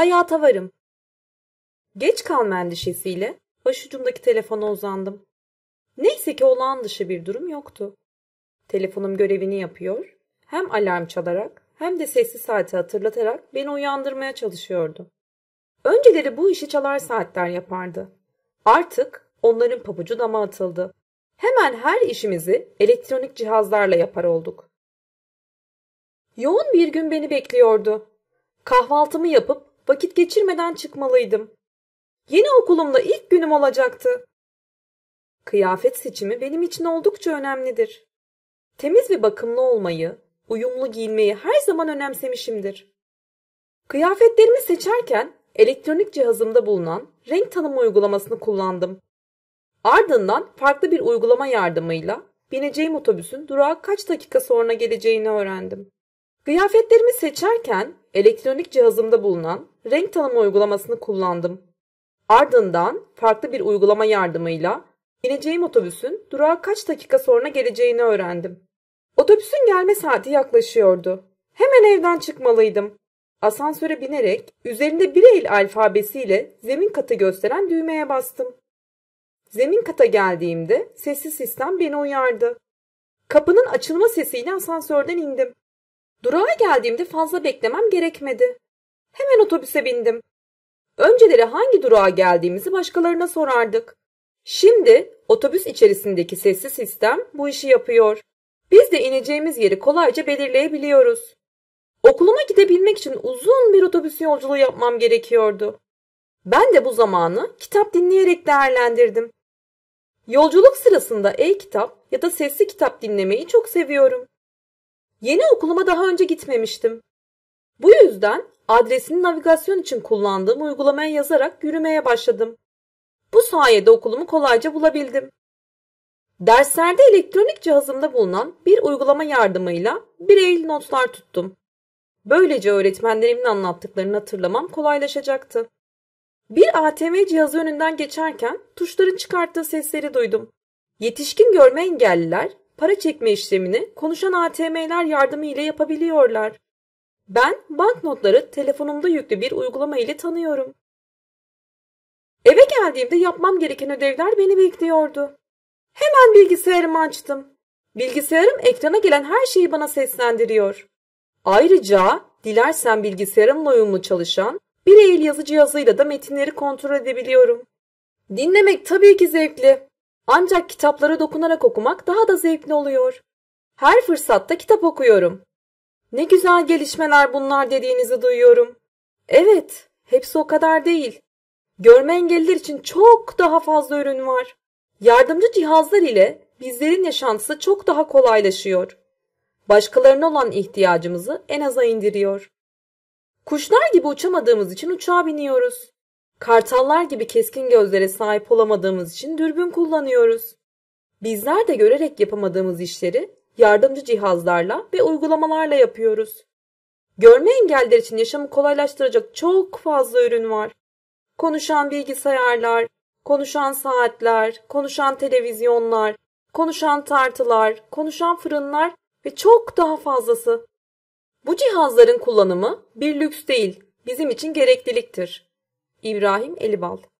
Hayata varım. Geç kalma endişesiyle başucumdaki telefona uzandım. Neyse ki olağan dışı bir durum yoktu. Telefonum görevini yapıyor, hem alarm çalarak hem de sesli saati hatırlatarak beni uyandırmaya çalışıyordu. Önceleri bu işi çalar saatler yapardı. Artık onların pabucu dama atıldı. Hemen her işimizi elektronik cihazlarla yapar olduk. Yoğun bir gün beni bekliyordu. Kahvaltımı yapıp Vakit geçirmeden çıkmalıydım. Yeni okulumda ilk günüm olacaktı. Kıyafet seçimi benim için oldukça önemlidir. Temiz ve bakımlı olmayı, uyumlu giyinmeyi her zaman önemsemişimdir. Kıyafetlerimi seçerken elektronik cihazımda bulunan renk tanıma uygulamasını kullandım. Ardından farklı bir uygulama yardımıyla bineceğim otobüsün durağa kaç dakika sonra geleceğini öğrendim. Kıyafetlerimi seçerken elektronik cihazımda bulunan renk Tanıma uygulamasını kullandım. Ardından farklı bir uygulama yardımıyla bineceğim otobüsün durağa kaç dakika sonra geleceğini öğrendim. Otobüsün gelme saati yaklaşıyordu. Hemen evden çıkmalıydım. Asansöre binerek üzerinde bir el alfabesiyle zemin katı gösteren düğmeye bastım. Zemin kata geldiğimde sessiz sistem beni uyardı. Kapının açılma sesiyle asansörden indim. Durağa geldiğimde fazla beklemem gerekmedi. Hemen otobüse bindim. Önceleri hangi durağa geldiğimizi başkalarına sorardık. Şimdi otobüs içerisindeki sessiz sistem bu işi yapıyor. Biz de ineceğimiz yeri kolayca belirleyebiliyoruz. Okuluma gidebilmek için uzun bir otobüs yolculuğu yapmam gerekiyordu. Ben de bu zamanı kitap dinleyerek değerlendirdim. Yolculuk sırasında e-kitap ya da sesli kitap dinlemeyi çok seviyorum. Yeni okuluma daha önce gitmemiştim. Bu yüzden adresini navigasyon için kullandığım uygulamaya yazarak yürümeye başladım. Bu sayede okulumu kolayca bulabildim. Derslerde elektronik cihazımda bulunan bir uygulama yardımıyla bir bireyli notlar tuttum. Böylece öğretmenlerimin anlattıklarını hatırlamam kolaylaşacaktı. Bir ATM cihazı önünden geçerken tuşların çıkarttığı sesleri duydum. Yetişkin görme engelliler para çekme işlemini konuşan ATM'ler yardımı ile yapabiliyorlar. Ben banknotları telefonumda yüklü bir uygulama ile tanıyorum. Eve geldiğimde yapmam gereken ödevler beni bekliyordu. Hemen bilgisayarımı açtım. Bilgisayarım ekrana gelen her şeyi bana seslendiriyor. Ayrıca dilersen bilgisayarımla uyumlu çalışan bir el yazı cihazıyla da metinleri kontrol edebiliyorum. Dinlemek tabii ki zevkli. Ancak kitaplara dokunarak okumak daha da zevkli oluyor. Her fırsatta kitap okuyorum. Ne güzel gelişmeler bunlar dediğinizi duyuyorum. Evet, hepsi o kadar değil. Görme engelliler için çok daha fazla ürün var. Yardımcı cihazlar ile bizlerin yaşantısı çok daha kolaylaşıyor. Başkalarına olan ihtiyacımızı en aza indiriyor. Kuşlar gibi uçamadığımız için uçağa biniyoruz. Kartallar gibi keskin gözlere sahip olamadığımız için dürbün kullanıyoruz. Bizler de görerek yapamadığımız işleri yardımcı cihazlarla ve uygulamalarla yapıyoruz. Görme engeller için yaşamı kolaylaştıracak çok fazla ürün var. Konuşan bilgisayarlar, konuşan saatler, konuşan televizyonlar, konuşan tartılar, konuşan fırınlar ve çok daha fazlası. Bu cihazların kullanımı bir lüks değil, bizim için gerekliliktir. İbrahim Elibal